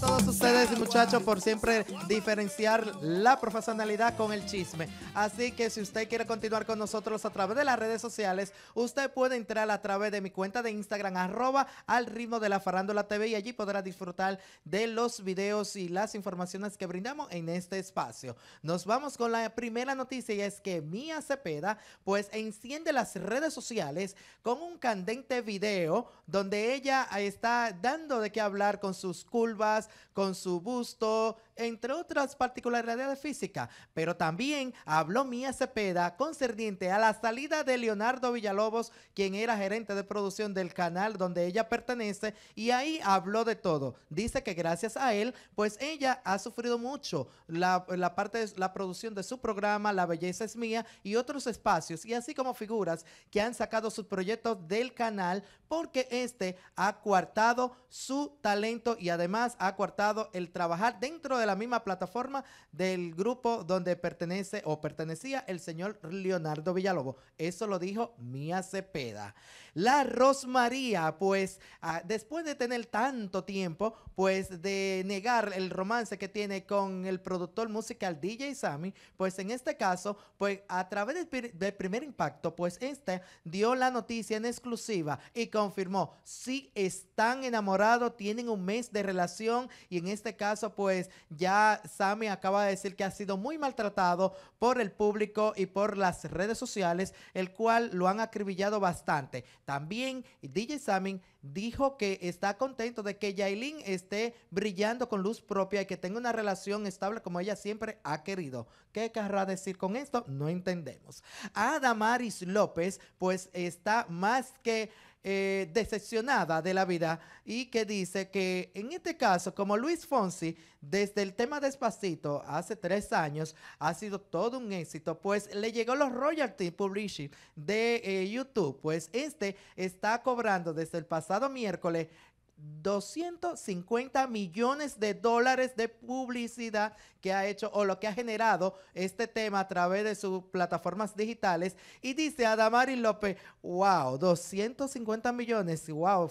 todos ustedes, muchachos, por siempre diferenciar la profesionalidad con el chisme. Así que si usted quiere continuar con nosotros a través de las redes sociales, usted puede entrar a través de mi cuenta de Instagram, arroba al ritmo de la farándula TV y allí podrá disfrutar de los videos y las informaciones que brindamos en este espacio. Nos vamos con la primera noticia y es que Mía Cepeda pues enciende las redes sociales con un candente video donde ella está dando de qué hablar con sus curvas, con su busto entre otras particularidades físicas, pero también habló Mía Cepeda concerniente a la salida de Leonardo Villalobos, quien era gerente de producción del canal donde ella pertenece, y ahí habló de todo. Dice que gracias a él, pues ella ha sufrido mucho la, parte de la producción de su programa, La Belleza es Mía, y otros espacios, y así como figuras que han sacado sus proyectos del canal, porque este ha coartado su talento y además ha coartado el trabajar dentro de la la misma plataforma del grupo donde pertenece o pertenecía el señor Leonardo villalobo Eso lo dijo Mía Cepeda. La Rosmaría, pues ah, después de tener tanto tiempo, pues de negar el romance que tiene con el productor musical DJ Sammy, pues en este caso, pues a través del de primer impacto, pues este dio la noticia en exclusiva y confirmó, si están enamorados, tienen un mes de relación y en este caso, pues ya Sammy acaba de decir que ha sido muy maltratado por el público y por las redes sociales, el cual lo han acribillado bastante. También DJ Sammy dijo que está contento de que Yailin esté brillando con luz propia y que tenga una relación estable como ella siempre ha querido. ¿Qué querrá decir con esto? No entendemos. Adamaris López pues está más que eh, decepcionada de la vida y que dice que en este caso, como Luis Fonsi, desde el tema Despacito hace tres años, ha sido todo un éxito, pues le llegó los royalty publishing de eh, YouTube, pues este está cobrando desde el pasado miércoles 250 millones de dólares de publicidad que ha hecho o lo que ha generado este tema a través de sus plataformas digitales. Y dice Adamari López, wow, 250 millones, wow,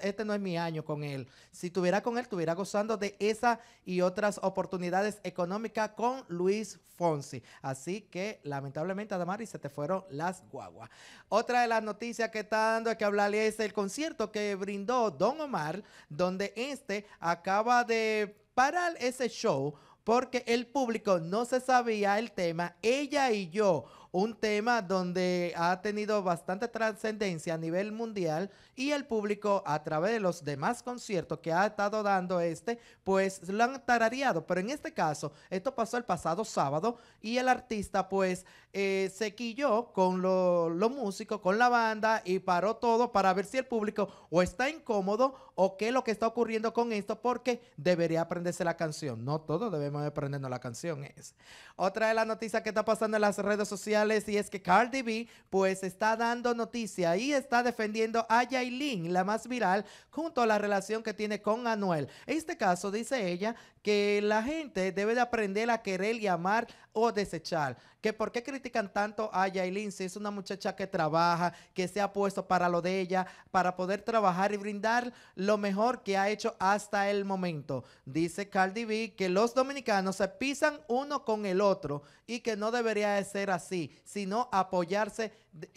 este no es mi año con él. Si tuviera con él, estuviera gozando de esa y otras oportunidades económicas con Luis Fonsi. Así que lamentablemente Adamari se te fueron las guaguas. Otra de las noticias que está dando es que hablarle es el concierto que brindó Don Omar donde este acaba de parar ese show porque el público no se sabía el tema, ella y yo un tema donde ha tenido bastante trascendencia a nivel mundial y el público a través de los demás conciertos que ha estado dando este, pues lo han tarareado. Pero en este caso, esto pasó el pasado sábado y el artista pues eh, se quilló con los músicos, con la banda y paró todo para ver si el público o está incómodo o qué es lo que está ocurriendo con esto porque debería aprenderse la canción. No todos debemos aprendernos la canción. Es. Otra de las noticias que está pasando en las redes sociales y es que Cardi B pues está dando noticia y está defendiendo a Yailin, la más viral, junto a la relación que tiene con Anuel. En este caso dice ella que la gente debe de aprender a querer y amar o desechar. Que por qué critican tanto a Yailin si es una muchacha que trabaja, que se ha puesto para lo de ella, para poder trabajar y brindar lo mejor que ha hecho hasta el momento. Dice Cardi B que los dominicanos se pisan uno con el otro y que no debería de ser así sino apoyarse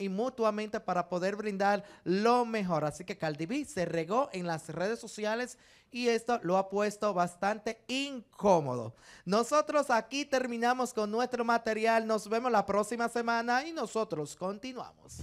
mutuamente para poder brindar lo mejor. Así que Caldiví se regó en las redes sociales y esto lo ha puesto bastante incómodo. Nosotros aquí terminamos con nuestro material. Nos vemos la próxima semana y nosotros continuamos.